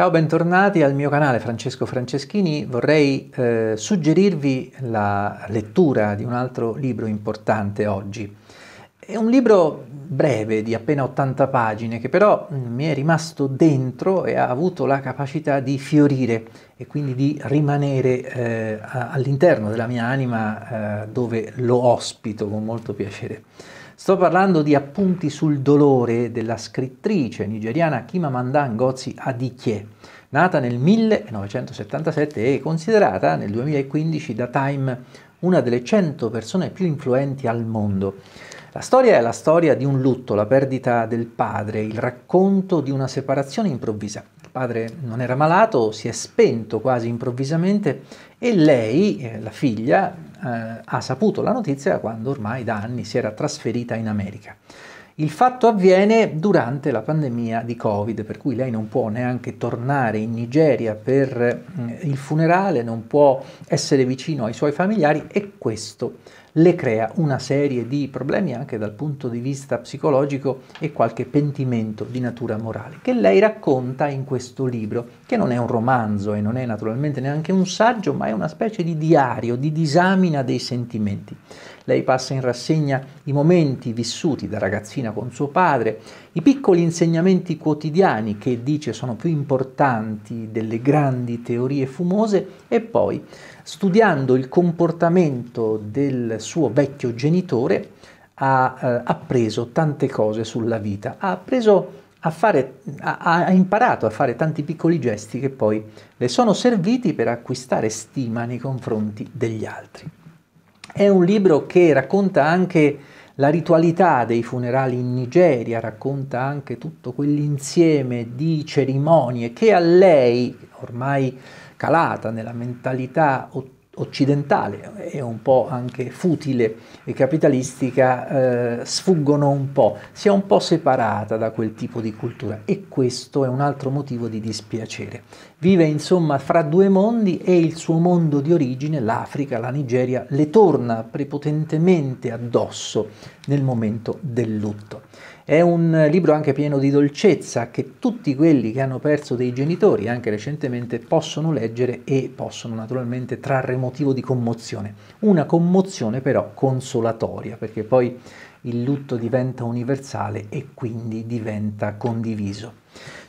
Ciao, bentornati al mio canale Francesco Franceschini. Vorrei eh, suggerirvi la lettura di un altro libro importante oggi. È un libro breve di appena 80 pagine che però mm, mi è rimasto dentro e ha avuto la capacità di fiorire e quindi di rimanere eh, all'interno della mia anima eh, dove lo ospito con molto piacere. Sto parlando di Appunti sul dolore della scrittrice nigeriana Chimamanda Ngozi Adichie, nata nel 1977 e considerata nel 2015 da Time una delle 100 persone più influenti al mondo. La storia è la storia di un lutto, la perdita del padre, il racconto di una separazione improvvisa. Il padre non era malato, si è spento quasi improvvisamente e lei, eh, la figlia, eh, ha saputo la notizia quando ormai da anni si era trasferita in America. Il fatto avviene durante la pandemia di Covid, per cui lei non può neanche tornare in Nigeria per mm, il funerale, non può essere vicino ai suoi familiari e questo le crea una serie di problemi anche dal punto di vista psicologico e qualche pentimento di natura morale, che lei racconta in questo libro, che non è un romanzo e non è naturalmente neanche un saggio, ma è una specie di diario, di disamina dei sentimenti. Lei passa in rassegna i momenti vissuti da ragazzina con suo padre, i piccoli insegnamenti quotidiani che dice sono più importanti delle grandi teorie fumose e poi studiando il comportamento del suo vecchio genitore, ha eh, appreso tante cose sulla vita, ha, appreso a fare, ha, ha imparato a fare tanti piccoli gesti che poi le sono serviti per acquistare stima nei confronti degli altri. È un libro che racconta anche la ritualità dei funerali in Nigeria, racconta anche tutto quell'insieme di cerimonie che a lei, ormai calata nella mentalità occidentale e un po' anche futile e capitalistica eh, sfuggono un po', si è un po' separata da quel tipo di cultura e questo è un altro motivo di dispiacere. Vive insomma fra due mondi e il suo mondo di origine, l'Africa, la Nigeria, le torna prepotentemente addosso nel momento del lutto. È un libro anche pieno di dolcezza che tutti quelli che hanno perso dei genitori, anche recentemente, possono leggere e possono naturalmente trarre motivo di commozione. Una commozione però consolatoria, perché poi il lutto diventa universale e quindi diventa condiviso.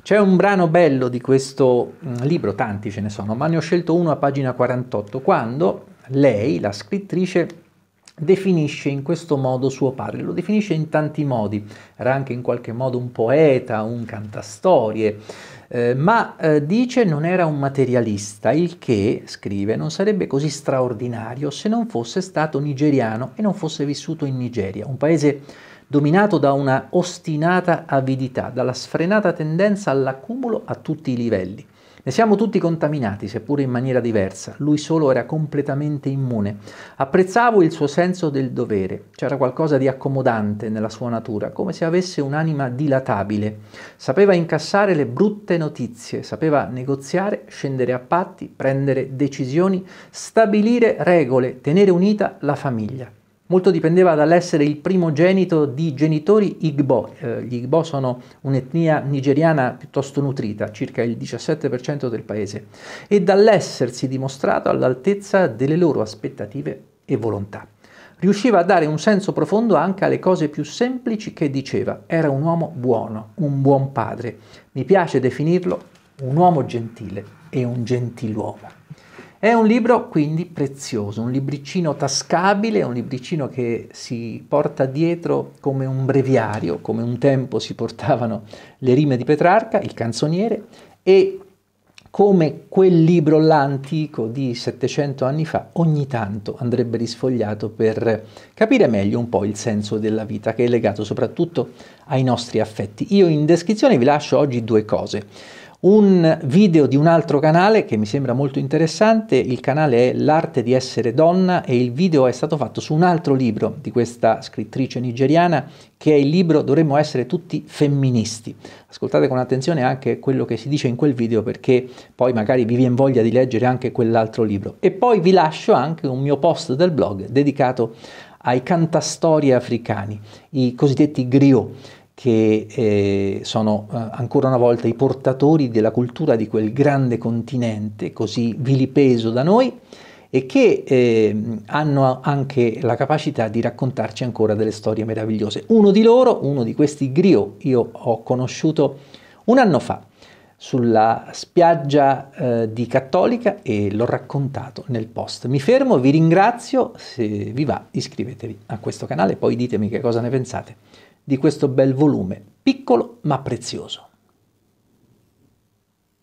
C'è un brano bello di questo mm, libro, tanti ce ne sono, ma ne ho scelto uno a pagina 48, quando lei, la scrittrice, definisce in questo modo suo padre, lo definisce in tanti modi, era anche in qualche modo un poeta, un cantastorie, eh, ma eh, dice non era un materialista, il che, scrive, non sarebbe così straordinario se non fosse stato nigeriano e non fosse vissuto in Nigeria, un paese dominato da una ostinata avidità, dalla sfrenata tendenza all'accumulo a tutti i livelli. Ne siamo tutti contaminati, seppure in maniera diversa. Lui solo era completamente immune. Apprezzavo il suo senso del dovere. C'era qualcosa di accomodante nella sua natura, come se avesse un'anima dilatabile. Sapeva incassare le brutte notizie, sapeva negoziare, scendere a patti, prendere decisioni, stabilire regole, tenere unita la famiglia molto dipendeva dall'essere il primogenito di genitori Igbo. Eh, gli Igbo sono un'etnia nigeriana piuttosto nutrita, circa il 17% del paese, e dall'essersi dimostrato all'altezza delle loro aspettative e volontà. Riusciva a dare un senso profondo anche alle cose più semplici che diceva. Era un uomo buono, un buon padre. Mi piace definirlo un uomo gentile e un gentiluomo. È un libro quindi prezioso, un libricino tascabile, un libricino che si porta dietro come un breviario, come un tempo si portavano le rime di Petrarca, il canzoniere, e come quel libro l'antico di 700 anni fa ogni tanto andrebbe risfogliato per capire meglio un po' il senso della vita che è legato soprattutto ai nostri affetti. Io in descrizione vi lascio oggi due cose un video di un altro canale che mi sembra molto interessante, il canale è L'arte di essere donna e il video è stato fatto su un altro libro di questa scrittrice nigeriana che è il libro Dovremmo essere tutti femministi. Ascoltate con attenzione anche quello che si dice in quel video perché poi magari vi viene voglia di leggere anche quell'altro libro. E poi vi lascio anche un mio post del blog dedicato ai cantastori africani, i cosiddetti griot che eh, sono eh, ancora una volta i portatori della cultura di quel grande continente così vilipeso da noi e che eh, hanno anche la capacità di raccontarci ancora delle storie meravigliose. Uno di loro, uno di questi griot, io ho conosciuto un anno fa sulla spiaggia eh, di Cattolica e l'ho raccontato nel post. Mi fermo, vi ringrazio, se vi va iscrivetevi a questo canale, poi ditemi che cosa ne pensate di questo bel volume, piccolo ma prezioso.